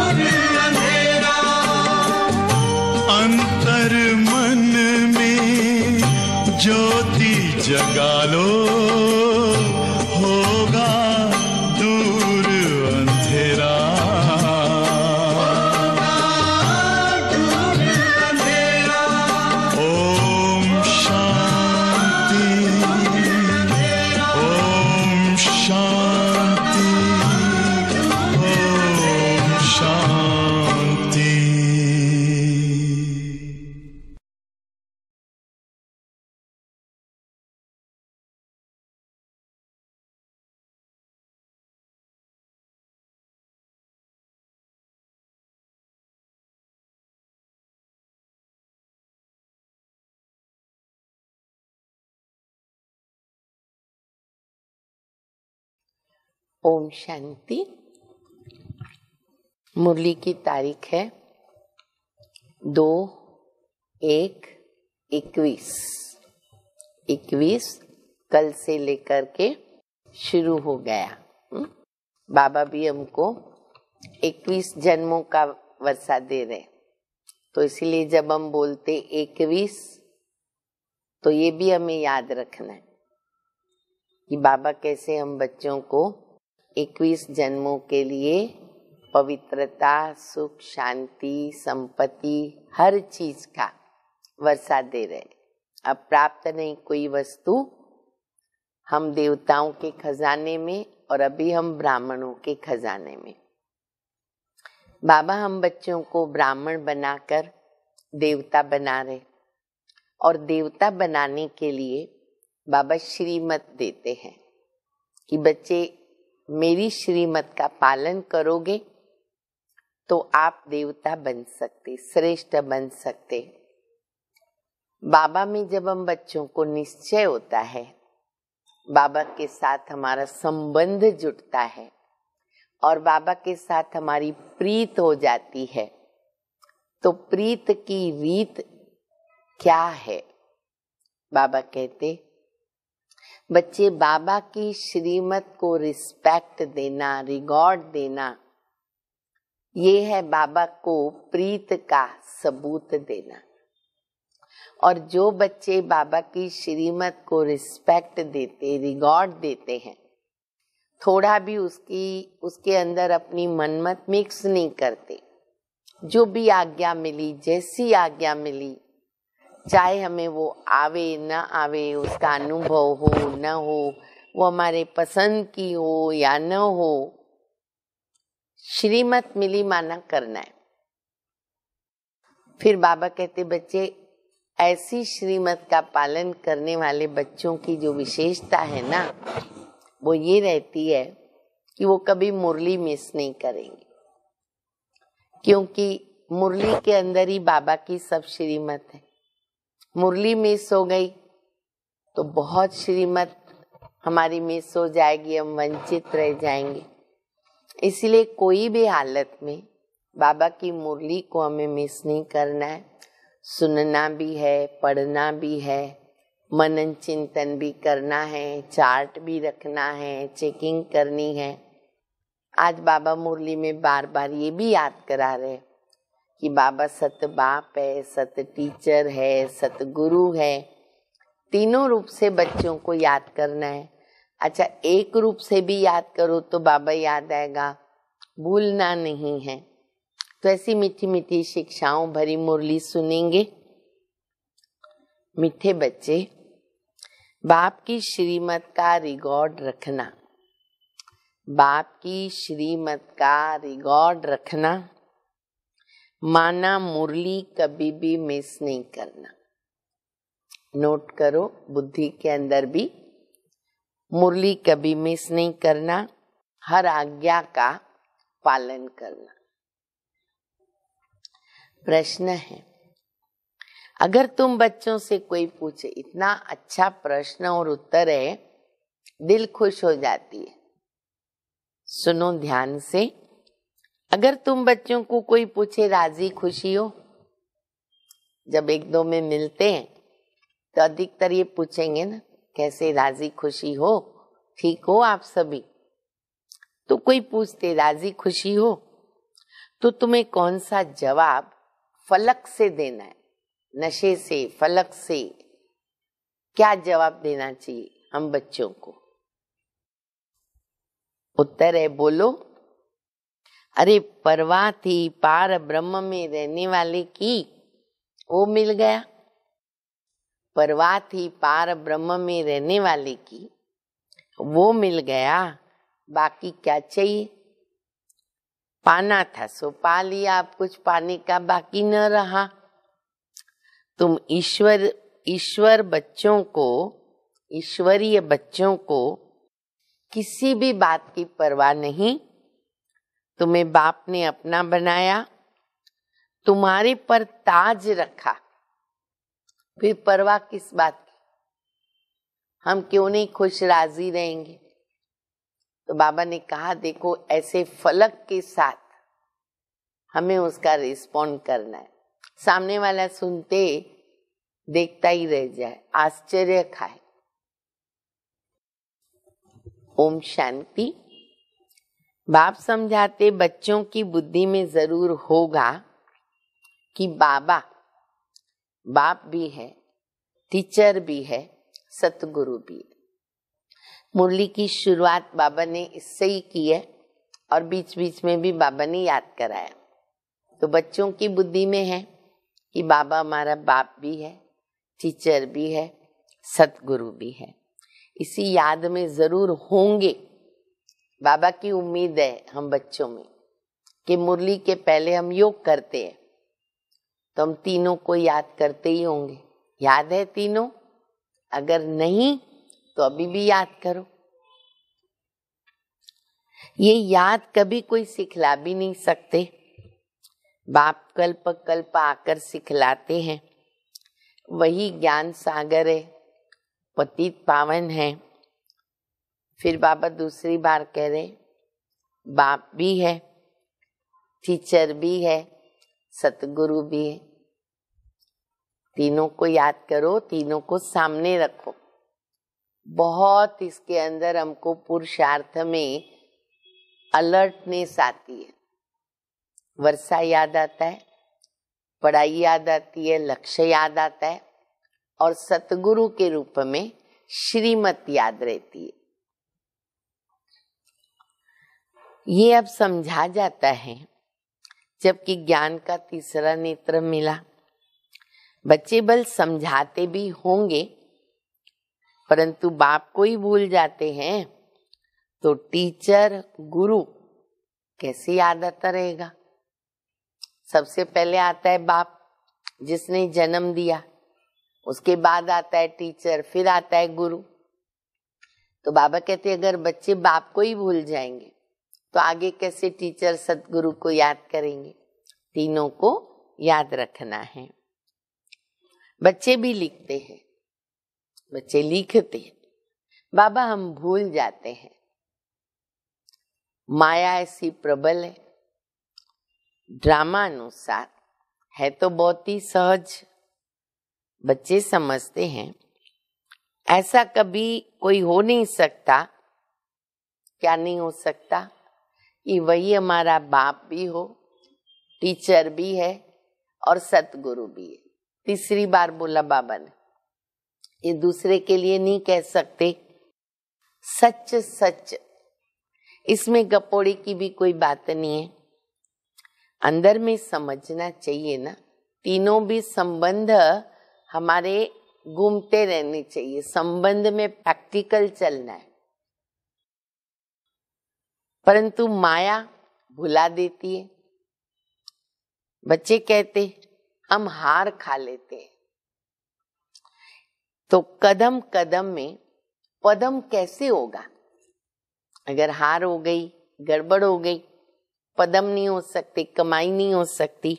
अंधेरा अंतर मन में ज्योति जगा लो ओम शांति मुरली की तारीख है दो एक इक्कीस इक्कीस कल से लेकर के शुरू हो गया हम्म। बाबा भी हमको इक्कीस जन्मों का वर्षा दे रहे तो इसलिए जब हम बोलते इक्कीस तो ये भी हमें याद रखना है कि बाबा कैसे हम बच्चों को इक्कीस जन्मों के लिए पवित्रता सुख शांति संपत्ति हर चीज का वर्षा दे रहे अब प्राप्त नहीं कोई वस्तु हम देवताओं के खजाने में और अभी हम ब्राह्मणों के खजाने में बाबा हम बच्चों को ब्राह्मण बनाकर देवता बना रहे और देवता बनाने के लिए बाबा श्रीमत देते हैं कि बच्चे मेरी श्रीमत का पालन करोगे तो आप देवता बन सकते श्रेष्ठ बन सकते बाबा में जब हम बच्चों को निश्चय होता है बाबा के साथ हमारा संबंध जुटता है और बाबा के साथ हमारी प्रीत हो जाती है तो प्रीत की रीत क्या है बाबा कहते बच्चे बाबा की श्रीमत को रिस्पेक्ट देना रिगॉर्ड देना ये है बाबा को प्रीत का सबूत देना और जो बच्चे बाबा की श्रीमत को रिस्पेक्ट देते रिगॉर्ड देते हैं थोड़ा भी उसकी उसके अंदर अपनी मनमत मिक्स नहीं करते जो भी आज्ञा मिली जैसी आज्ञा मिली चाहे हमें वो आवे ना आवे उसका अनुभव हो ना हो वो हमारे पसंद की हो या न हो श्रीमत मिली माना करना है फिर बाबा कहते बच्चे ऐसी श्रीमत का पालन करने वाले बच्चों की जो विशेषता है ना वो ये रहती है कि वो कभी मुरली मिस नहीं करेंगे क्योंकि मुरली के अंदर ही बाबा की सब श्रीमत है मुरली मिस हो गई तो बहुत श्रीमत हमारी मिस हो जाएगी हम वंचित रह जाएंगे इसलिए कोई भी हालत में बाबा की मुरली को हमें मिस नहीं करना है सुनना भी है पढ़ना भी है मनन चिंतन भी करना है चार्ट भी रखना है चेकिंग करनी है आज बाबा मुरली में बार बार ये भी याद करा रहे हैं कि बाबा सत बाप है सत टीचर है सत गुरु है तीनों रूप से बच्चों को याद करना है अच्छा एक रूप से भी याद करो तो बाबा याद आएगा भूलना नहीं है तो ऐसी मीठी मीठी शिक्षाओं भरी मुरली सुनेंगे मीठे बच्चे बाप की श्रीमत का रिकॉर्ड रखना बाप की श्रीमत का रिकॉर्ड रखना माना मुरली कभी भी मिस नहीं करना नोट करो बुद्धि के अंदर भी मुरली कभी मिस नहीं करना हर आज्ञा का पालन करना प्रश्न है अगर तुम बच्चों से कोई पूछे इतना अच्छा प्रश्न और उत्तर है दिल खुश हो जाती है सुनो ध्यान से अगर तुम बच्चों को कोई पूछे राजी खुशी हो जब एक दो में मिलते हैं तो अधिकतर ये पूछेंगे ना कैसे राजी खुशी हो ठीक हो आप सभी तो कोई पूछते राजी खुशी हो तो तुम्हें कौन सा जवाब फलक से देना है नशे से फलक से क्या जवाब देना चाहिए हम बच्चों को उत्तर है बोलो अरे परवा थी पार ब्रह्म में रहने वाले की वो मिल गया परवा थी पार ब्रह्म में रहने वाले की वो मिल गया बाकी क्या चाहिए पाना था सो पा लिया आप कुछ पाने का बाकी न रहा तुम ईश्वर ईश्वर बच्चों को ईश्वरीय बच्चों को किसी भी बात की परवाह नहीं तुम्हें बाप ने अपना बनाया तुम्हारे पर ताज रखा फिर परवाह किस बात की हम क्यों नहीं खुश राजी रहेंगे तो बाबा ने कहा देखो ऐसे फलक के साथ हमें उसका रिस्पॉन्ड करना है सामने वाला सुनते देखता ही रह जाए आश्चर्य खाए ओम शांति बाप समझाते बच्चों की बुद्धि में जरूर होगा कि बाबा बाप भी है टीचर भी है सतगुरु भी है मुरली की शुरुआत बाबा ने इससे ही की है और बीच बीच में भी बाबा ने याद कराया तो बच्चों की बुद्धि में है कि बाबा हमारा बाप भी है टीचर भी है सतगुरु भी है इसी याद में जरूर होंगे बाबा की उम्मीद है हम बच्चों में कि मुरली के पहले हम योग करते हैं तो हम तीनों को याद करते ही होंगे याद है तीनों अगर नहीं तो अभी भी याद करो ये याद कभी कोई सिखला भी नहीं सकते बाप कल्प कल्प आकर सिखलाते हैं वही ज्ञान सागर है पतित पावन है फिर बाबा दूसरी बार कह रहे बाप भी है टीचर भी है सतगुरु भी है तीनों को याद करो तीनों को सामने रखो बहुत इसके अंदर हमको पुरुषार्थ में अलर्टनेस आती है वर्षा याद आता है पढ़ाई याद आती है लक्ष्य याद आता है और सतगुरु के रूप में श्रीमत याद रहती है ये अब समझा जाता है जबकि ज्ञान का तीसरा नेत्र मिला बच्चे बल समझाते भी होंगे परंतु बाप को ही भूल जाते हैं तो टीचर गुरु कैसे याद आता रहेगा सबसे पहले आता है बाप जिसने जन्म दिया उसके बाद आता है टीचर फिर आता है गुरु तो बाबा कहते अगर बच्चे बाप को ही भूल जाएंगे तो आगे कैसे टीचर सदगुरु को याद करेंगे तीनों को याद रखना है बच्चे भी लिखते हैं बच्चे लिखते हैं बाबा हम भूल जाते हैं माया ऐसी प्रबल है ड्रामा अनुसार है तो बहुत ही सहज बच्चे समझते हैं ऐसा कभी कोई हो नहीं सकता क्या नहीं हो सकता कि वही हमारा बाप भी हो टीचर भी है और सतगुरु भी है तीसरी बार बोला बाबा ने ये दूसरे के लिए नहीं कह सकते सच सच इसमें गपोड़ी की भी कोई बात नहीं है अंदर में समझना चाहिए ना तीनों भी संबंध हमारे घूमते रहने चाहिए संबंध में प्रैक्टिकल चलना है परंतु माया भुला देती है बच्चे कहते हम हार खा लेते हैं तो कदम कदम में पदम कैसे होगा अगर हार हो गई गड़बड़ हो गई पदम नहीं हो सकती कमाई नहीं हो सकती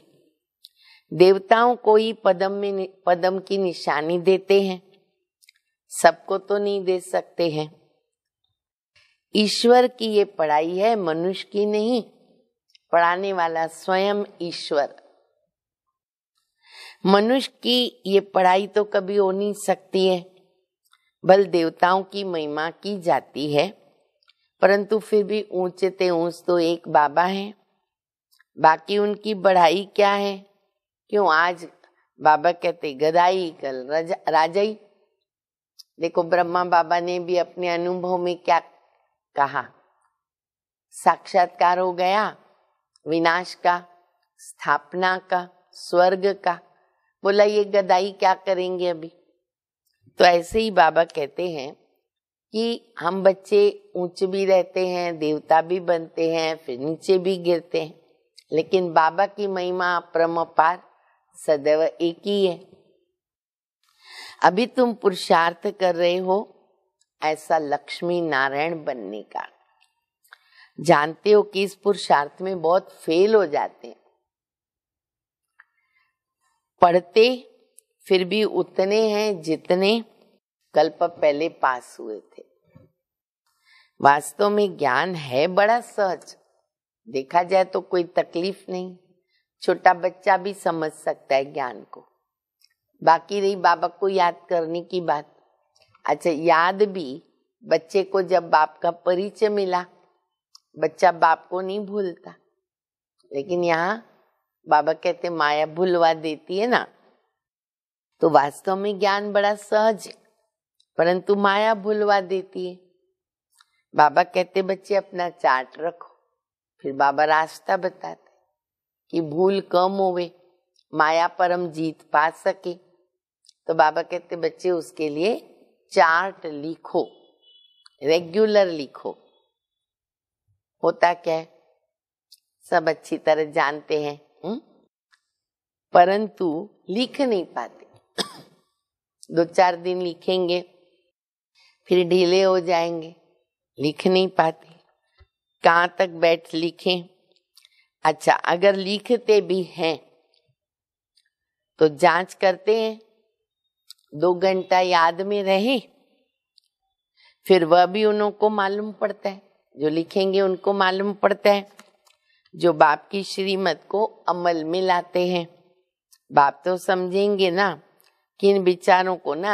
देवताओं को ही पदम में पदम की निशानी देते हैं सबको तो नहीं दे सकते हैं ईश्वर की ये पढ़ाई है मनुष्य की नहीं पढ़ाने वाला स्वयं ईश्वर मनुष्य की ये पढ़ाई तो कभी हो नहीं सकती है बल देवताओं की महिमा की जाती है परंतु फिर भी ऊंचे ते ऊंच तो एक बाबा है बाकी उनकी बढ़ाई क्या है क्यों आज बाबा कहते गदाई कल राजाई देखो ब्रह्मा बाबा ने भी अपने अनुभव में क्या कहा साक्षात्कार हो गया विनाश का स्थापना का स्वर्ग का बोला ये गदाई क्या करेंगे अभी तो ऐसे ही बाबा कहते हैं कि हम बच्चे ऊंचे भी रहते हैं देवता भी बनते हैं फिर नीचे भी गिरते हैं लेकिन बाबा की महिमा पार सदैव एक ही है अभी तुम पुरुषार्थ कर रहे हो ऐसा लक्ष्मी नारायण बनने का जानते हो कि इस पुरुषार्थ में बहुत फेल हो जाते हैं पढ़ते फिर भी उतने हैं जितने कल्प पहले पास हुए थे वास्तव में ज्ञान है बड़ा सहज देखा जाए तो कोई तकलीफ नहीं छोटा बच्चा भी समझ सकता है ज्ञान को बाकी रही बाबा को याद करने की बात अच्छा याद भी बच्चे को जब बाप का परिचय मिला बच्चा बाप को नहीं भूलता लेकिन यहाँ बाबा कहते माया भूलवा देती है ना तो वास्तव में ज्ञान बड़ा सहज है परंतु माया भूलवा देती है बाबा कहते बच्चे अपना चार्ट रखो फिर बाबा रास्ता बताते कि भूल कम होवे माया परम जीत पा सके तो बाबा कहते बच्चे उसके लिए चार्ट लिखो रेगुलर लिखो होता क्या है सब अच्छी तरह जानते हैं हुँ? हम्म? परंतु लिख नहीं पाते दो चार दिन लिखेंगे फिर ढीले हो जाएंगे लिख नहीं पाते कहाँ तक बैठ लिखे अच्छा अगर लिखते भी हैं तो जांच करते हैं दो घंटा याद में रहे फिर वह भी उनको मालूम पड़ता है जो लिखेंगे उनको मालूम पड़ता है जो बाप की श्रीमत को अमल में लाते हैं बाप तो समझेंगे ना कि इन बिचारों को ना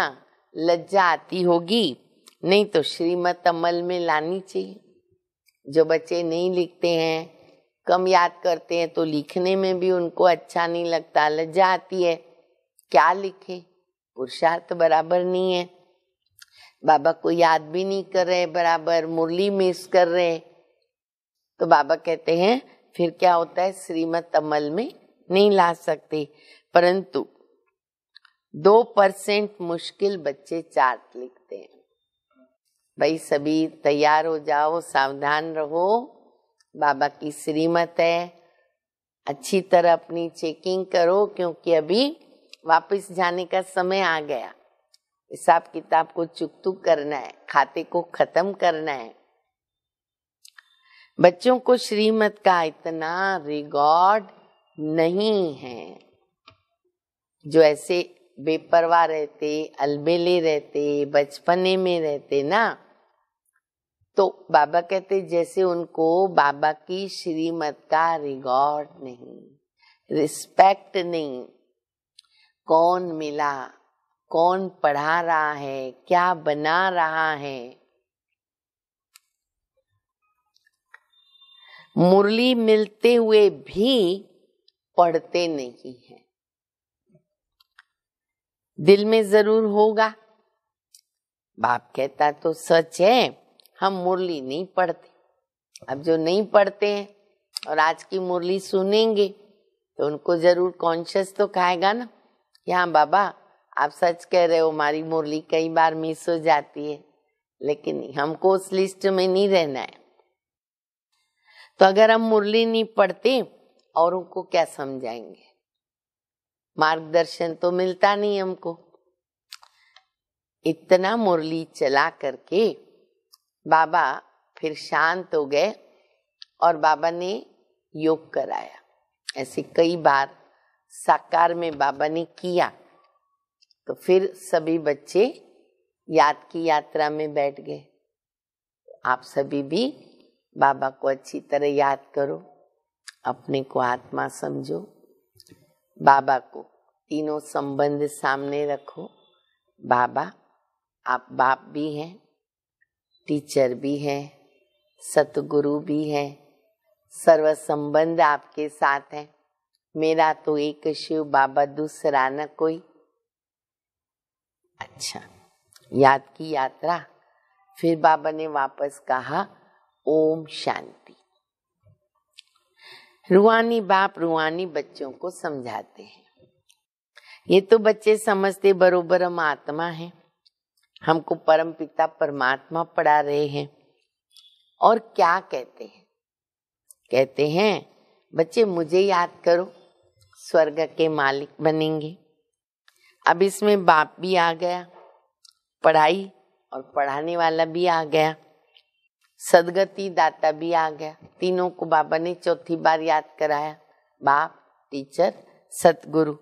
लज्जा आती होगी नहीं तो श्रीमत अमल में लानी चाहिए जो बच्चे नहीं लिखते हैं कम याद करते हैं तो लिखने में भी उनको अच्छा नहीं लगता लज्जा आती है क्या लिखे पुरुषार्थ बराबर नहीं है बाबा को याद भी नहीं कर रहे बराबर मुरली मिस कर रहे तो बाबा कहते हैं फिर क्या होता है श्रीमत अमल में नहीं ला सकते परंतु दो परसेंट मुश्किल बच्चे चार्ट लिखते हैं भाई सभी तैयार हो जाओ सावधान रहो बाबा की श्रीमत है अच्छी तरह अपनी चेकिंग करो क्योंकि अभी वापस जाने का समय आ गया हिसाब किताब को चुक तुक करना है खाते को खत्म करना है बच्चों को श्रीमत का इतना रिकॉर्ड नहीं है जो ऐसे बेपरवाह रहते अलबेले रहते बचपने में रहते ना तो बाबा कहते जैसे उनको बाबा की श्रीमत का रिकॉर्ड नहीं रिस्पेक्ट नहीं कौन मिला कौन पढ़ा रहा है क्या बना रहा है मुरली मिलते हुए भी पढ़ते नहीं है दिल में जरूर होगा बाप कहता तो सच है हम मुरली नहीं पढ़ते अब जो नहीं पढ़ते हैं और आज की मुरली सुनेंगे तो उनको जरूर कॉन्शियस तो खाएगा ना यहाँ बाबा आप सच कह रहे हो हमारी मुरली कई बार मिस हो जाती है लेकिन हमको उस लिस्ट में नहीं रहना है तो अगर हम मुरली नहीं पढ़ते और उनको क्या समझाएंगे मार्गदर्शन तो मिलता नहीं हमको इतना मुरली चला करके बाबा फिर शांत हो गए और बाबा ने योग कराया ऐसे कई बार साकार में बाबा ने किया तो फिर सभी बच्चे याद की यात्रा में बैठ गए आप सभी भी बाबा को अच्छी तरह याद करो अपने को आत्मा समझो बाबा को तीनों संबंध सामने रखो बाबा आप बाप भी हैं टीचर भी हैं सतगुरु भी हैं सर्व संबंध आपके साथ हैं मेरा तो एक शिव बाबा दूसरा न कोई अच्छा याद की यात्रा फिर बाबा ने वापस कहा ओम शांति रुआनी बाप रुआनी बच्चों को समझाते हैं ये तो बच्चे समझते बरोबर हम आत्मा हैं हमको परम पिता परमात्मा पढ़ा रहे हैं और क्या कहते हैं कहते हैं बच्चे मुझे याद करो स्वर्ग के मालिक बनेंगे अब इसमें बाप भी आ गया पढ़ाई और पढ़ाने वाला भी आ गया सदगति दाता भी आ गया तीनों को बाबा ने चौथी बार याद कराया बाप टीचर सतगुरु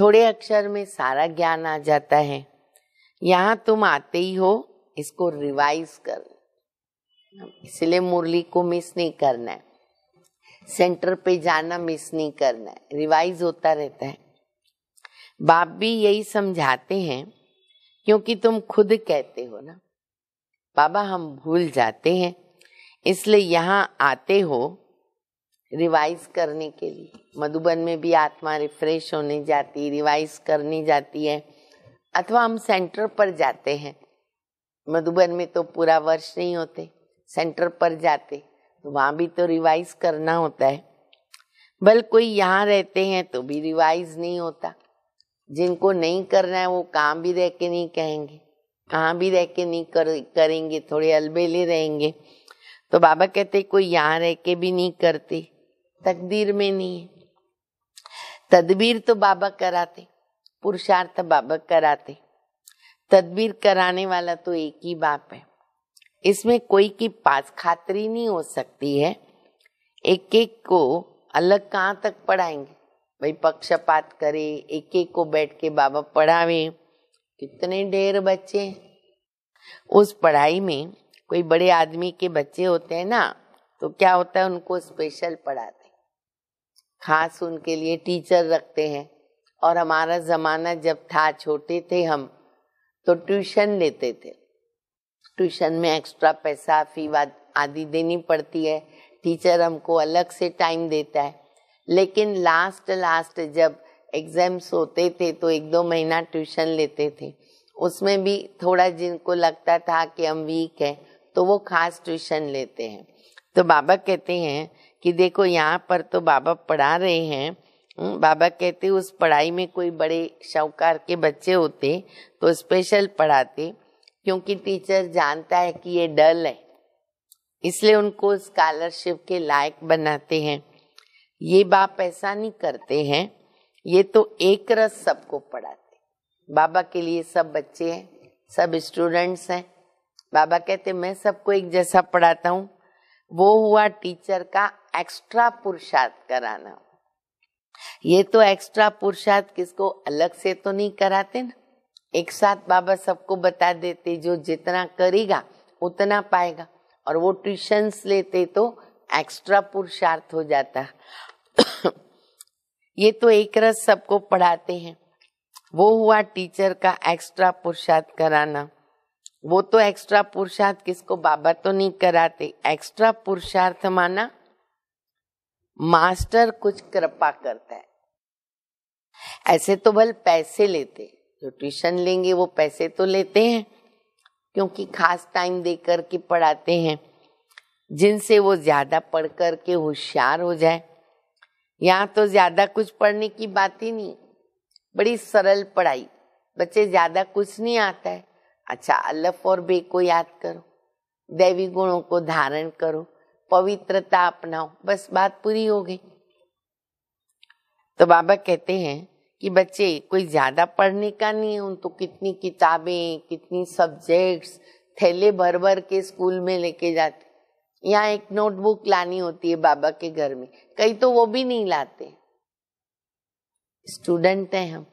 थोड़े अक्षर में सारा ज्ञान आ जाता है यहाँ तुम आते ही हो इसको रिवाइज कर इसलिए मुरली को मिस नहीं करना है सेंटर पे जाना मिस नहीं करना है रिवाइज होता रहता है बाप भी यही समझाते हैं क्योंकि तुम खुद कहते हो ना बाबा हम भूल जाते हैं इसलिए यहाँ आते हो रिवाइज करने के लिए मधुबन में भी आत्मा रिफ्रेश होने जाती रिवाइज करनी जाती है अथवा हम सेंटर पर जाते हैं मधुबन में तो पूरा वर्ष नहीं होते सेंटर पर जाते तो वहाँ भी तो रिवाइज करना होता है बल कोई यहाँ रहते हैं तो भी रिवाइज नहीं होता जिनको नहीं करना है वो कहाँ भी रह के नहीं कहेंगे कहाँ भी रह के नहीं कर, करेंगे थोड़े अलबेले रहेंगे तो बाबा कहते कोई यहाँ रह के भी नहीं करते तकदीर में नहीं है तदबीर तो बाबा कराते पुरुषार्थ बाबा कराते तदबीर कराने वाला तो एक ही बाप है इसमें कोई की पास खातरी नहीं हो सकती है एक एक को अलग कहाँ तक पढ़ाएंगे भाई पक्षपात करे एक एक को बैठ के बाबा पढ़ावे कितने ढेर बच्चे उस पढ़ाई में कोई बड़े आदमी के बच्चे होते हैं ना तो क्या होता है उनको स्पेशल पढ़ाते खास उनके लिए टीचर रखते हैं और हमारा ज़माना जब था छोटे थे हम तो ट्यूशन लेते थे ट्यूशन में एक्स्ट्रा पैसा फी आदि देनी पड़ती है टीचर हमको अलग से टाइम देता है लेकिन लास्ट लास्ट जब एग्जाम्स होते थे तो एक दो महीना ट्यूशन लेते थे उसमें भी थोड़ा जिनको लगता था कि हम वीक है तो वो खास ट्यूशन लेते हैं तो बाबा कहते हैं कि देखो यहाँ पर तो बाबा पढ़ा रहे हैं हम्म, बाबा कहते उस पढ़ाई में कोई बड़े शौकार के बच्चे होते तो स्पेशल पढ़ाते क्योंकि टीचर जानता है कि ये डल है इसलिए उनको स्कॉलरशिप के लायक बनाते हैं ये बाप ऐसा नहीं करते हैं ये तो एक रस सबको पढ़ाते बाबा के लिए सब बच्चे हैं सब स्टूडेंट्स हैं बाबा कहते मैं सबको एक जैसा पढ़ाता हूँ वो हुआ टीचर का एक्स्ट्रा पुरुषार्थ कराना ये तो एक्स्ट्रा पुरुषार्थ किसको अलग से तो नहीं कराते ना एक साथ बाबा सबको बता देते जो जितना करेगा उतना पाएगा और वो ट्यूशंस लेते तो एक्स्ट्रा पुरुषार्थ हो जाता ये तो एक रस सबको पढ़ाते हैं वो हुआ टीचर का एक्स्ट्रा पुरुषार्थ कराना वो तो एक्स्ट्रा पुरुषार्थ किसको बाबा तो नहीं कराते एक्स्ट्रा पुरुषार्थ माना मास्टर कुछ कृपा करता है ऐसे तो भल पैसे लेते जो ट्यूशन लेंगे वो पैसे तो लेते हैं क्योंकि खास टाइम दे कर के पढ़ाते हैं जिनसे वो ज़्यादा पढ़ कर के होशियार हो जाए यहाँ तो ज़्यादा कुछ पढ़ने की बात ही नहीं बड़ी सरल पढ़ाई बच्चे ज़्यादा कुछ नहीं आता है अच्छा अल्लफ और बे को याद करो दैवी गुणों को धारण करो पवित्रता अपनाओ बस बात पूरी हो गई तो बाबा कहते हैं कि बच्चे कोई ज़्यादा पढ़ने का नहीं है उनको तो कितनी किताबें कितनी सब्जेक्ट्स थैले भर भर के स्कूल में लेके जाते यहाँ एक नोटबुक लानी होती है बाबा के घर में कई तो वो भी नहीं लाते स्टूडेंट हैं हम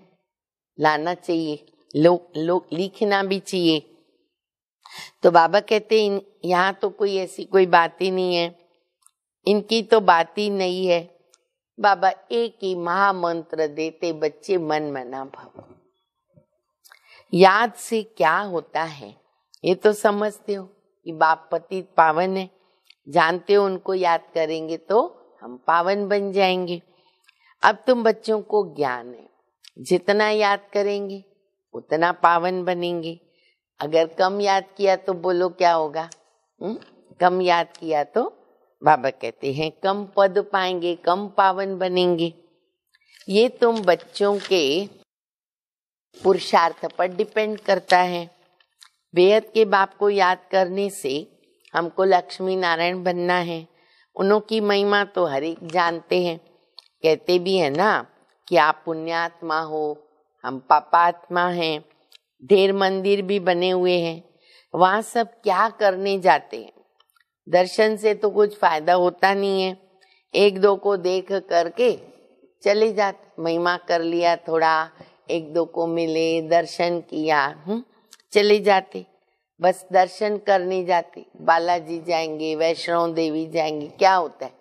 लाना चाहिए लोग लो, लिखना भी चाहिए तो बाबा कहते हैं यहाँ तो कोई ऐसी कोई बात ही नहीं है इनकी तो बात ही नहीं है बाबा एक ही महामंत्र देते बच्चे मन मना भव याद से क्या होता है ये तो समझते हो कि बाप पति पावन है जानते हो उनको याद करेंगे तो हम पावन बन जाएंगे अब तुम बच्चों को ज्ञान है जितना याद करेंगे उतना पावन बनेंगे अगर कम याद किया तो बोलो क्या होगा हुँ? हम्म, कम याद किया तो बाबा कहते हैं कम पद पाएंगे कम पावन बनेंगे ये तुम बच्चों के पुरुषार्थ पर डिपेंड करता है बेहद के बाप को याद करने से हमको लक्ष्मी नारायण बनना है उनकी की महिमा तो हर एक जानते हैं कहते भी है ना कि आप पुण्यात्मा हो हम पापात्मा हैं ढेर मंदिर भी बने हुए हैं वहाँ सब क्या करने जाते हैं दर्शन से तो कुछ फायदा होता नहीं है एक दो को देख करके चले जाते महिमा कर लिया थोड़ा एक दो को मिले दर्शन किया हम्म चले जाते बस दर्शन करने जाते बालाजी जाएंगे वैष्णो देवी जाएंगे क्या होता है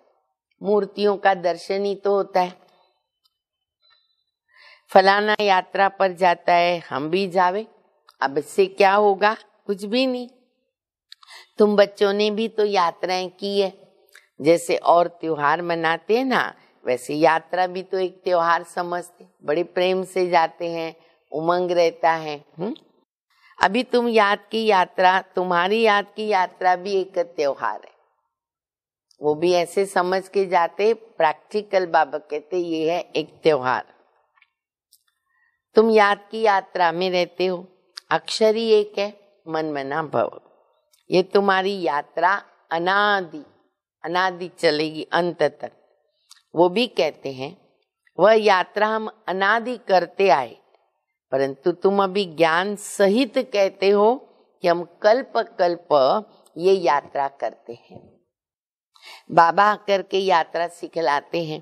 मूर्तियों का दर्शन ही तो होता है फलाना यात्रा पर जाता है हम भी जावे अब इससे क्या होगा कुछ भी नहीं तुम बच्चों ने भी तो यात्राएं की है जैसे और त्योहार मनाते हैं ना वैसे यात्रा भी तो एक त्योहार समझते बड़े प्रेम से जाते हैं उमंग रहता है हुँ? हम्म। अभी तुम याद की यात्रा तुम्हारी याद की यात्रा भी एक त्योहार है वो भी ऐसे समझ के जाते प्रैक्टिकल बाबा कहते ये है एक त्योहार तुम याद की यात्रा में रहते हो अक्षर ही एक है मन मना भव ये तुम्हारी यात्रा अनादि अनादि चलेगी अंत तक वो भी कहते हैं वह यात्रा हम अनादि करते आए परंतु तुम अभी ज्ञान सहित कहते हो कि हम कल्प कल्प ये यात्रा करते हैं बाबा आकर के यात्रा सिखलाते हैं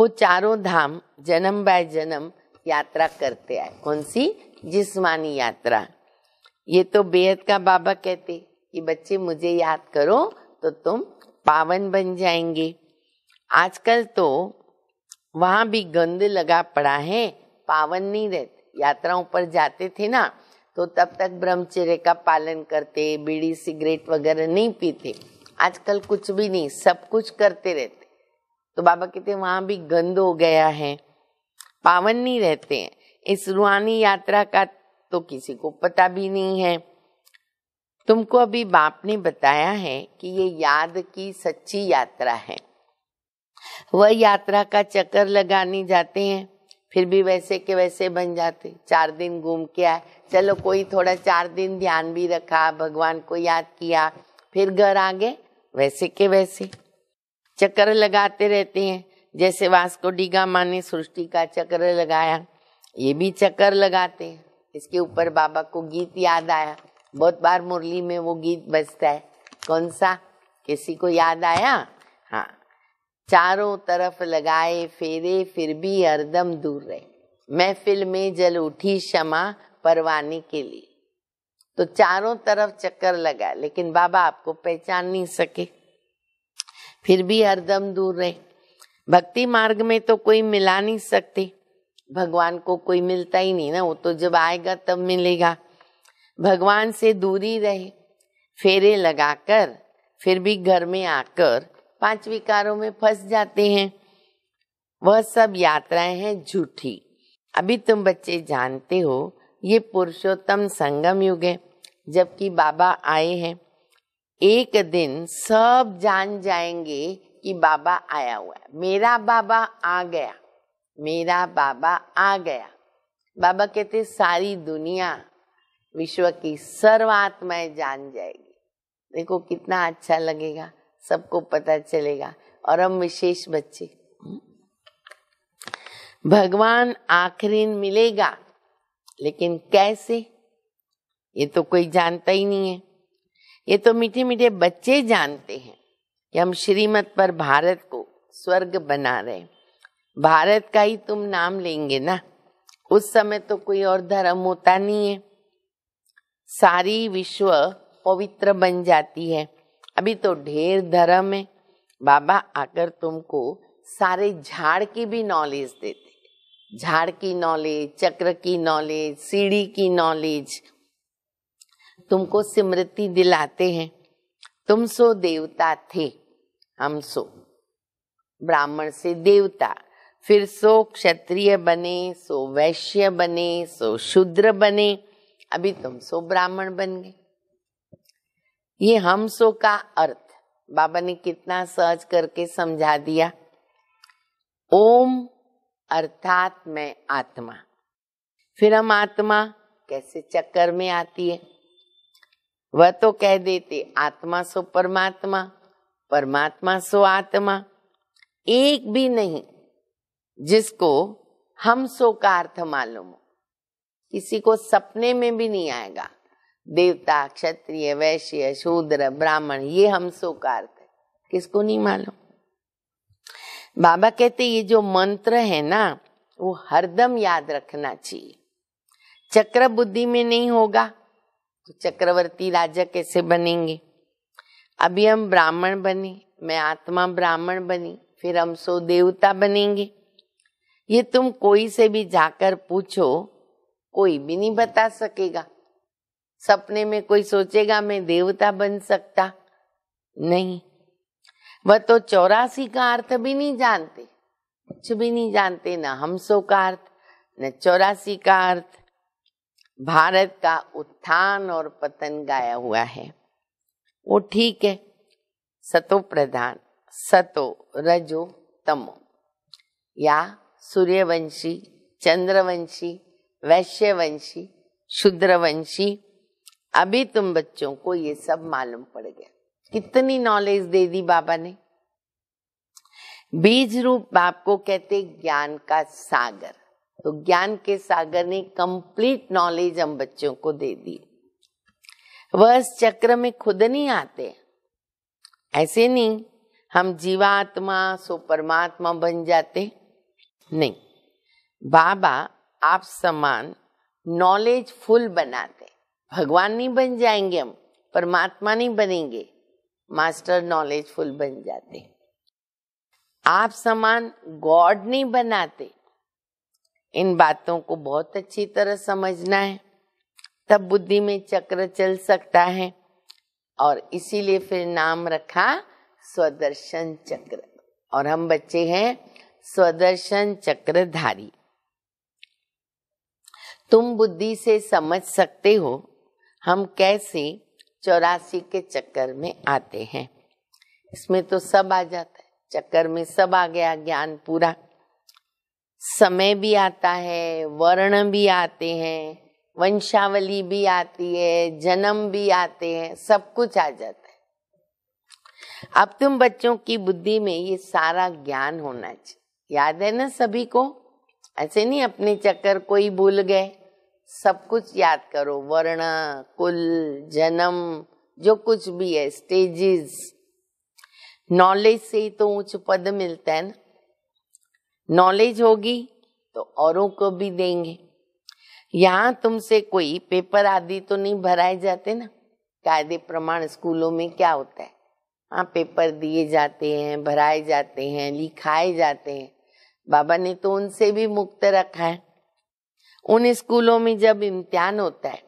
वो चारों धाम जन्म बाय जन्म यात्रा करते आए कौन सी जिस्मानी यात्रा ये तो बेहद का बाबा कहते कि बच्चे मुझे याद करो तो तुम पावन बन जाएंगे आजकल तो वहाँ भी गंद लगा पड़ा है पावन नहीं रहते यात्राओं पर जाते थे ना तो तब तक ब्रह्मचर्य का पालन करते बीड़ी सिगरेट वगैरह नहीं पीते आजकल कुछ भी नहीं सब कुछ करते रहते तो बाबा कहते वहाँ भी गंद हो गया है पावन नहीं रहते हैं इस रूहानी यात्रा का तो किसी को पता भी नहीं है तुमको अभी बाप ने बताया है कि ये याद की सच्ची यात्रा है वह यात्रा का चक्कर लगाने जाते हैं फिर भी वैसे के वैसे बन जाते चार दिन घूम के आए चलो कोई थोड़ा चार दिन ध्यान भी रखा भगवान को याद किया फिर घर आ गए वैसे के वैसे चक्कर लगाते रहते हैं जैसे वास्को डिगामा ने सृष्टि का चक्र लगाया ये भी चक्कर लगाते हैं इसके ऊपर बाबा को गीत याद आया बहुत बार मुरली में वो गीत बजता है कौन सा किसी को याद आया हाँ चारों तरफ लगाए फेरे फिर भी हरदम दूर रहे महफिल में जल उठी क्षमा परवाने के लिए तो चारों तरफ चक्कर लगा लेकिन बाबा आपको पहचान नहीं सके फिर भी हरदम दूर रहे भक्ति मार्ग में तो कोई मिला नहीं सकते भगवान को कोई मिलता ही नहीं ना वो तो जब आएगा तब मिलेगा भगवान से दूरी रहे फेरे लगाकर फिर भी घर में आकर पांच विकारों में फंस जाते हैं वह सब यात्राएं हैं झूठी अभी तुम बच्चे जानते हो ये पुरुषोत्तम संगम युग है जबकि बाबा आए हैं एक दिन सब जान जाएंगे कि बाबा आया हुआ है मेरा बाबा आ गया मेरा बाबा आ गया बाबा कहते सारी दुनिया विश्व की सर्व आत्माएं जान जाएगी देखो कितना अच्छा लगेगा सबको पता चलेगा और हम विशेष बच्चे भगवान आखिरी मिलेगा लेकिन कैसे ये तो कोई जानता ही नहीं है ये तो मीठे मीठे बच्चे जानते हैं कि हम श्रीमत पर भारत को स्वर्ग बना रहे हैं भारत का ही तुम नाम लेंगे ना उस समय तो कोई और धर्म होता नहीं है सारी विश्व पवित्र बन जाती है अभी तो ढेर धर्म है बाबा आकर तुमको सारे झाड़ की भी नॉलेज देते झाड़ की नॉलेज चक्र की नॉलेज सीढ़ी की नॉलेज तुमको स्मृति दिलाते हैं तुम सो देवता थे हम सो ब्राह्मण से देवता फिर सो क्षत्रिय बने सो वैश्य बने सो शूद्र बने अभी तुम सो ब्राह्मण बन गए ये हम सो का अर्थ बाबा ने कितना सहज करके समझा दिया ओम अर्थात मैं आत्मा फिर हम आत्मा कैसे चक्कर में आती है वह तो कह देते आत्मा सो परमात्मा परमात्मा सो आत्मा एक भी नहीं जिसको हम सो का अर्थ मालूम हो किसी को सपने में भी नहीं आएगा देवता क्षत्रिय वैश्य शूद्र ब्राह्मण ये हम सो का अर्थ है किसको नहीं मालूम बाबा कहते ये जो मंत्र है ना वो हरदम याद रखना चाहिए चक्र बुद्धि में नहीं होगा तो चक्रवर्ती राजा कैसे बनेंगे अभी हम ब्राह्मण बने मैं आत्मा ब्राह्मण बनी फिर हम सो देवता बनेंगे ये तुम कोई से भी जाकर पूछो कोई भी नहीं बता सकेगा सपने में कोई सोचेगा मैं देवता बन सकता नहीं वह तो चौरासी का अर्थ भी नहीं जानते कुछ भी नहीं जानते ना हमसो का अर्थ न चौरासी का अर्थ भारत का उत्थान और पतन गाया हुआ है वो ठीक है सतो प्रधान सतो रजो तमो या सूर्यवंशी चंद्रवंशी वैश्यवंशी शुद्रवंशी अभी तुम बच्चों को ये सब मालूम पड़ गया कितनी नॉलेज दे दी बाबा ने बीज रूप बाप को कहते ज्ञान का सागर तो ज्ञान के सागर ने कंप्लीट नॉलेज हम बच्चों को दे दी वह इस चक्र में खुद नहीं आते ऐसे नहीं हम जीवात्मा सो परमात्मा बन जाते नहीं बाबा आप समान नॉलेज फुल बनाते भगवान नहीं बन जाएंगे हम परमात्मा नहीं बनेंगे मास्टर नॉलेज फुल बन जाते आप समान गॉड नहीं बनाते इन बातों को बहुत अच्छी तरह समझना है तब बुद्धि में चक्र चल सकता है और इसीलिए फिर नाम रखा स्वदर्शन चक्र और हम बच्चे हैं स्वदर्शन चक्रधारी तुम बुद्धि से समझ सकते हो हम कैसे चौरासी के चक्कर में आते हैं इसमें तो सब आ जाता है चक्कर में सब आ गया ज्ञान पूरा समय भी आता है वर्ण भी आते हैं वंशावली भी आती है जन्म भी आते हैं सब कुछ आ जाता है अब तुम बच्चों की बुद्धि में ये सारा ज्ञान होना चाहिए याद है ना सभी को ऐसे नहीं अपने चक्कर कोई भूल गए सब कुछ याद करो वर्ण कुल जन्म जो कुछ भी है स्टेजेस नॉलेज से ही तो उच्च पद मिलता है ना नॉलेज होगी तो औरों को भी देंगे यहाँ तुमसे कोई पेपर आदि तो नहीं भराए जाते ना कायदे प्रमाण स्कूलों में क्या होता है हाँ पेपर दिए जाते हैं भराए जाते हैं लिखाए जाते हैं बाबा ने तो उनसे भी मुक्त रखा है उन स्कूलों में जब इम्तिहान होता है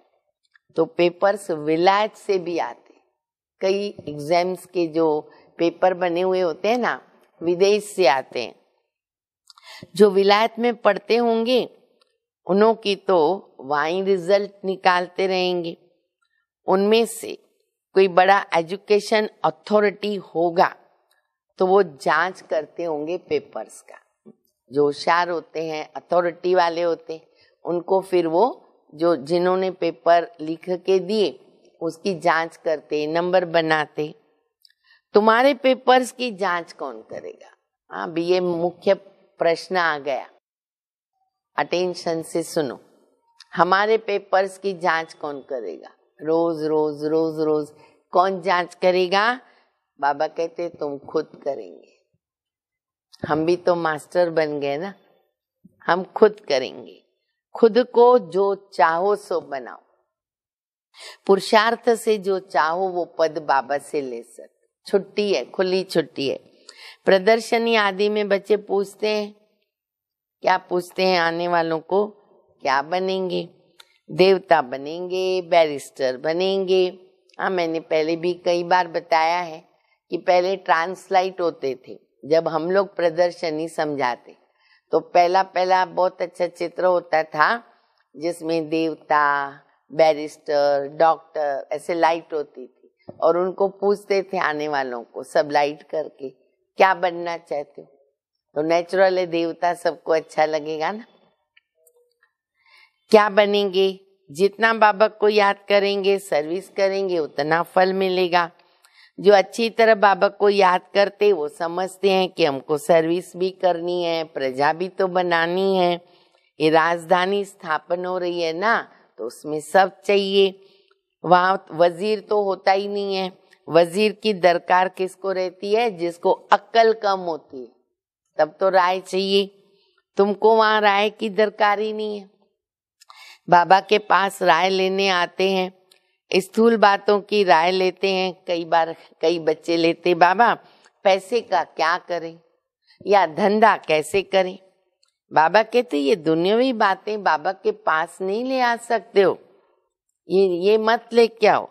तो पेपर्स विलायत से भी आते कई एग्जाम्स के जो पेपर बने हुए होते हैं ना विदेश से आते हैं जो विलायत में पढ़ते होंगे उन्हों की तो वही रिजल्ट निकालते रहेंगे उनमें से कोई बड़ा एजुकेशन अथॉरिटी होगा तो वो जांच करते होंगे पेपर्स का जो होशियार होते हैं अथॉरिटी वाले होते हैं उनको फिर वो जो जिन्होंने पेपर लिख के दिए उसकी जांच करते नंबर बनाते तुम्हारे पेपर्स की जांच कौन करेगा हाँ भी ये मुख्य प्रश्न आ गया अटेंशन से सुनो हमारे पेपर्स की जांच कौन करेगा रोज रोज रोज रोज कौन जांच करेगा बाबा कहते तुम खुद करेंगे हम भी तो मास्टर बन गए ना हम खुद करेंगे खुद को जो चाहो सो बनाओ पुरुषार्थ से जो चाहो वो पद बाबा से ले सक छुट्टी है खुली छुट्टी है प्रदर्शनी आदि में बच्चे पूछते हैं क्या पूछते हैं आने वालों को क्या बनेंगे देवता बनेंगे बैरिस्टर बनेंगे हाँ मैंने पहले भी कई बार बताया है कि पहले ट्रांसलाइट होते थे जब हम लोग प्रदर्शनी समझाते तो पहला पहला बहुत अच्छा चित्र होता था जिसमें देवता बैरिस्टर डॉक्टर ऐसे लाइट होती थी और उनको पूछते थे आने वालों को सब लाइट करके क्या बनना चाहते हो तो नेचुरल देवता सबको अच्छा लगेगा ना क्या बनेंगे जितना बाबा को याद करेंगे सर्विस करेंगे उतना फल मिलेगा जो अच्छी तरह बाबा को याद करते वो समझते हैं कि हमको सर्विस भी करनी है प्रजा भी तो बनानी है ये राजधानी स्थापन हो रही है ना तो उसमें सब चाहिए वहाँ वजीर तो होता ही नहीं है वजीर की दरकार किसको रहती है जिसको अक्ल कम होती है तब तो राय चाहिए तुमको वहाँ राय की दरकार ही नहीं है बाबा के पास राय लेने आते हैं स्थूल बातों की राय लेते हैं कई बार कई बच्चे लेते बाबा पैसे का क्या करें या धंधा कैसे करें बाबा कहते ये दुनियावी बातें बाबा के पास नहीं ले आ सकते हो ये ये मत क्या हो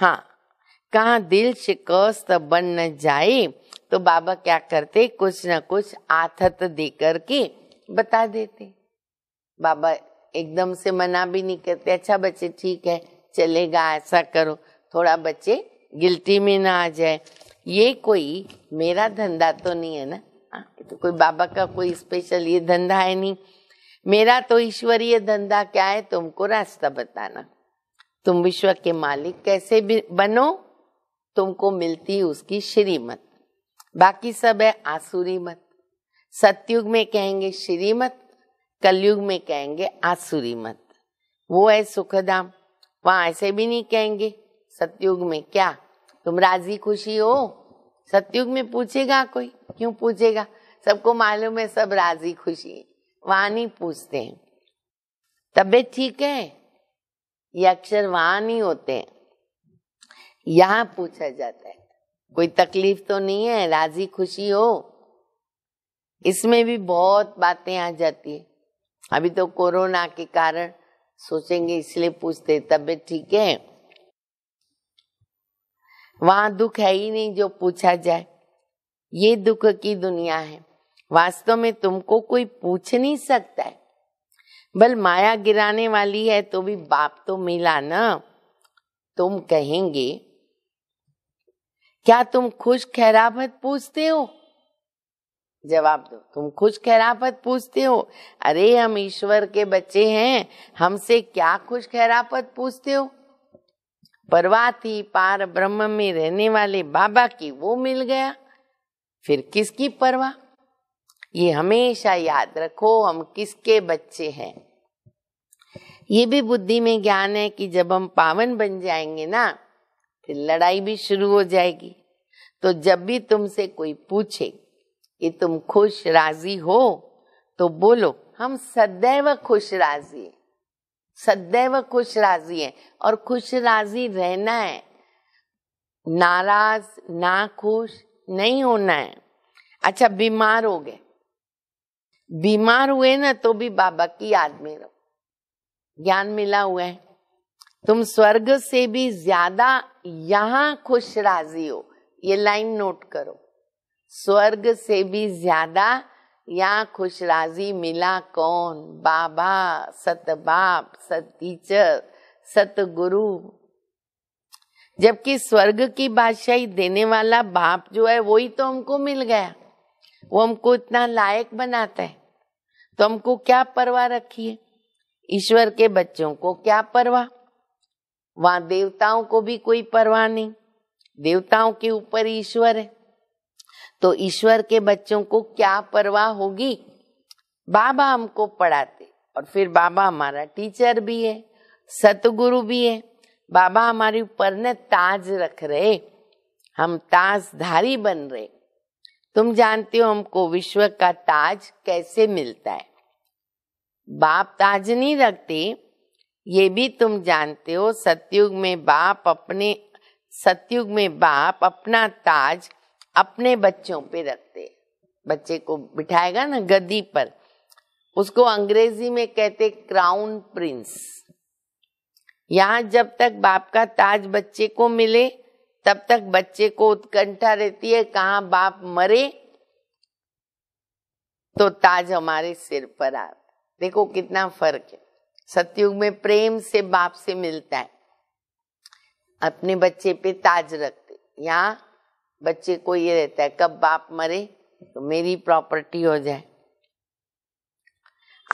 हाँ कहा दिल शिकस्त बन न जाए तो बाबा क्या करते कुछ ना कुछ आथत दे करके बता देते बाबा एकदम से मना भी नहीं करते अच्छा बच्चे ठीक है चलेगा ऐसा करो थोड़ा बच्चे गिल्टी में ना आ जाए ये कोई मेरा धंधा तो नहीं है ना आ, हाँ, तो कोई बाबा का कोई स्पेशल ये धंधा है नहीं मेरा तो ईश्वरीय धंधा क्या है तुमको रास्ता बताना तुम विश्व के मालिक कैसे भी बनो तुमको मिलती उसकी श्रीमत बाकी सब है आसुरी मत सत्युग में कहेंगे श्रीमत कलयुग में कहेंगे आसुरी मत वो है सुखधाम वहां ऐसे भी नहीं कहेंगे सतयुग में क्या तुम राजी खुशी हो सत्युग में पूछेगा कोई क्यों पूछेगा सबको मालूम है सब राजी खुशी है वहां नहीं पूछते हैं तबियत ठीक है ये अक्षर वहां नहीं होते हैं यहां पूछा जाता है कोई तकलीफ तो नहीं है राजी खुशी हो इसमें भी बहुत बातें आ जाती है अभी तो कोरोना के कारण सोचेंगे इसलिए पूछते तबियत ठीक है वहां दुख है ही नहीं जो पूछा जाए ये दुख की दुनिया है वास्तव में तुमको कोई पूछ नहीं सकता है बल माया गिराने वाली है तो भी बाप तो मिला ना तुम कहेंगे क्या तुम खुश खैराबत पूछते हो जवाब दो तुम खुश खैरापत पूछते हो अरे हम ईश्वर के बच्चे हैं हमसे क्या खुश खैरापत पूछते हो परवाती पार ब्रह्म में रहने वाले बाबा की वो मिल गया फिर किसकी परवाह ये हमेशा याद रखो हम किसके बच्चे हैं ये भी बुद्धि में ज्ञान है कि जब हम पावन बन जाएंगे ना फिर लड़ाई भी शुरू हो जाएगी तो जब भी तुमसे कोई पूछे कि तुम खुश राजी हो तो बोलो हम सदैव खुश राजी हैं सदैव खुश राजी हैं और खुश राजी रहना है नाराज ना खुश नहीं होना है अच्छा बीमार हो गए बीमार हुए ना तो भी बाबा की याद में रहो ज्ञान मिला हुआ है तुम स्वर्ग से भी ज्यादा यहां खुश राजी हो ये लाइन नोट करो स्वर्ग से भी ज्यादा या खुशराजी मिला कौन बाबा सत बाप सत टीचर सत गुरु जबकि स्वर्ग की बादशाही देने वाला बाप जो है वही तो हमको मिल गया वो हमको इतना लायक बनाता है तो हमको क्या परवाह रखी है ईश्वर के बच्चों को क्या परवाह वहां देवताओं को भी कोई परवाह नहीं देवताओं के ऊपर ईश्वर है तो ईश्वर के बच्चों को क्या परवाह होगी बाबा हमको पढ़ाते और फिर बाबा हमारा टीचर भी है सतगुरु भी है बाबा हमारे ऊपर न ताज रख रहे हम ताजधारी बन रहे तुम जानते हो हमको विश्व का ताज कैसे मिलता है बाप ताज नहीं रखते ये भी तुम जानते हो सतयुग में बाप अपने सतयुग में बाप अपना ताज अपने बच्चों पे रखते बच्चे को बिठाएगा ना गद्दी पर उसको अंग्रेजी में कहते क्राउन प्रिंस यहां जब तक बाप का ताज बच्चे को मिले तब तक बच्चे को उत्कंठा रहती है कहा बाप मरे तो ताज हमारे सिर पर आ देखो कितना फर्क है सत्युग में प्रेम से बाप से मिलता है अपने बच्चे पे ताज रखते यहाँ बच्चे को ये रहता है कब बाप मरे तो मेरी प्रॉपर्टी हो जाए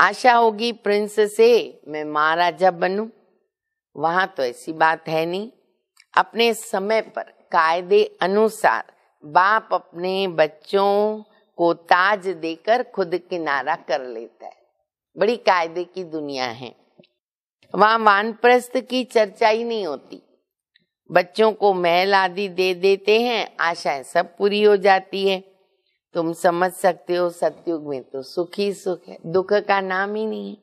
आशा होगी प्रिंस से मैं महाराजा बनूं वहां तो ऐसी बात है नहीं अपने समय पर कायदे अनुसार बाप अपने बच्चों को ताज देकर खुद किनारा कर लेता है बड़ी कायदे की दुनिया है वहां वानप्रस्थ की चर्चा ही नहीं होती बच्चों को मैल आदि दे देते हैं आशाएं सब पूरी हो जाती है तुम समझ सकते हो सत्युग में तो सुख ही सुख है दुख का नाम ही नहीं है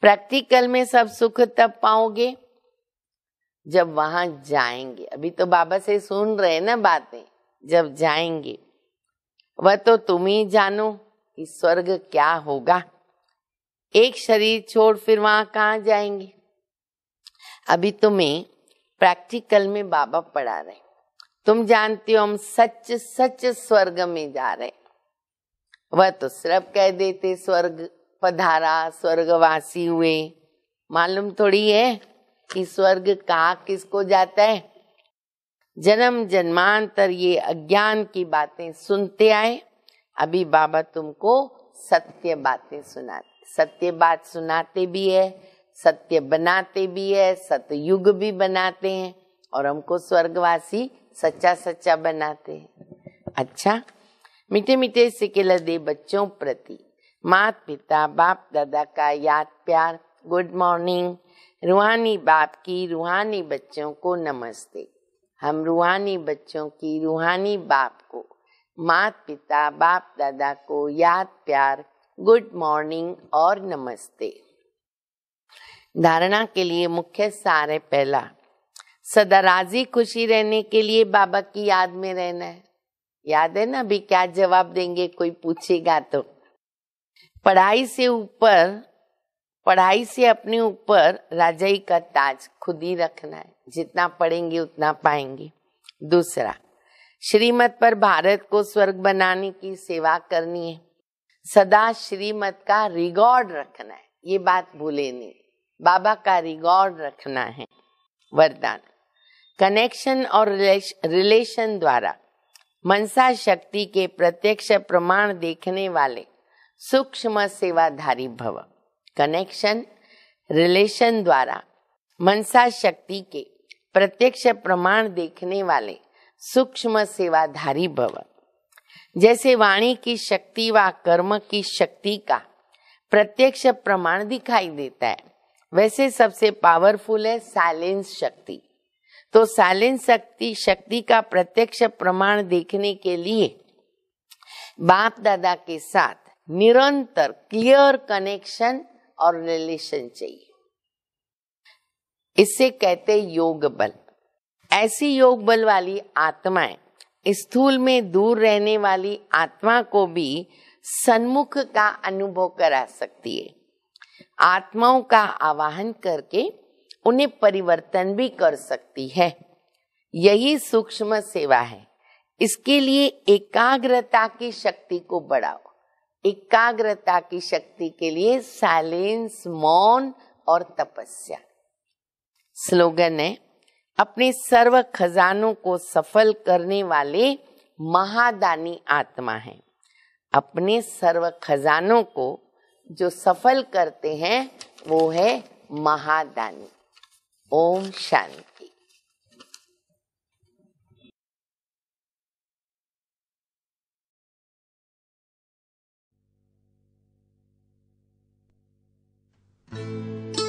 प्रैक्टिकल में सब सुख तब पाओगे जब वहां जाएंगे अभी तो बाबा से सुन रहे ना बातें जब जाएंगे वह तो तुम ही जानो कि स्वर्ग क्या होगा एक शरीर छोड़ फिर वहां कहा जाएंगे अभी तुम्हें प्रैक्टिकल में बाबा पढ़ा रहे तुम जानते हो हम सच सच स्वर्ग में जा रहे वह तो सिर्फ कह देते स्वर्ग पधारा स्वर्गवासी हुए मालूम थोड़ी है कि स्वर्ग कहा किसको जाता है जन्म जन्मांतर ये अज्ञान की बातें सुनते आए अभी बाबा तुमको सत्य बातें सुनाते सत्य बात सुनाते भी है सत्य बनाते भी है सतयुग भी बनाते हैं और हमको स्वर्गवासी सच्चा सच्चा बनाते हैं अच्छा मीठे मीठे सिकेला दे बच्चों प्रति मात पिता बाप दादा का याद प्यार गुड मॉर्निंग रूहानी बाप की रूहानी बच्चों को नमस्ते हम रूहानी बच्चों की रूहानी बाप को मात पिता बाप दादा को याद प्यार गुड मॉर्निंग और नमस्ते धारणा के लिए मुख्य सारे पहला सदा राजी खुशी रहने के लिए बाबा की याद में रहना है याद है ना अभी क्या जवाब देंगे कोई पूछेगा तो पढ़ाई से ऊपर पढ़ाई से अपने ऊपर राजाई का ताज खुद ही रखना है जितना पढ़ेंगे उतना पाएंगे दूसरा श्रीमत पर भारत को स्वर्ग बनाने की सेवा करनी है सदा श्रीमत का रिकॉर्ड रखना है ये बात भूले नहीं बाबा का रिकॉर्ड रखना है वरदान कनेक्शन और रिलेशन द्वारा मनसा शक्ति के प्रत्यक्ष प्रमाण देखने वाले सूक्ष्म सेवाधारी भव कनेक्शन रिलेशन द्वारा मनसा शक्ति के प्रत्यक्ष प्रमाण देखने वाले सूक्ष्म सेवाधारी भव जैसे वाणी की शक्ति व कर्म की शक्ति का प्रत्यक्ष प्रमाण दिखाई देता है वैसे सबसे पावरफुल है साइलेंस शक्ति तो साइलेंस शक्ति शक्ति का प्रत्यक्ष प्रमाण देखने के लिए बाप दादा के साथ निरंतर क्लियर कनेक्शन और रिलेशन चाहिए इससे कहते योग बल ऐसी योग बल वाली आत्माएं स्थूल में दूर रहने वाली आत्मा को भी सन्मुख का अनुभव करा सकती है आत्माओं का आवाहन करके उन्हें परिवर्तन भी कर सकती है यही सूक्ष्म सेवा है इसके लिए एकाग्रता की शक्ति को बढ़ाओ एकाग्रता की शक्ति के लिए साइलेंस मौन और तपस्या स्लोगन है अपने सर्व खजानों को सफल करने वाले महादानी आत्मा है अपने सर्व खजानों को जो सफल करते हैं वो है महादानी ओम शांति Thank you.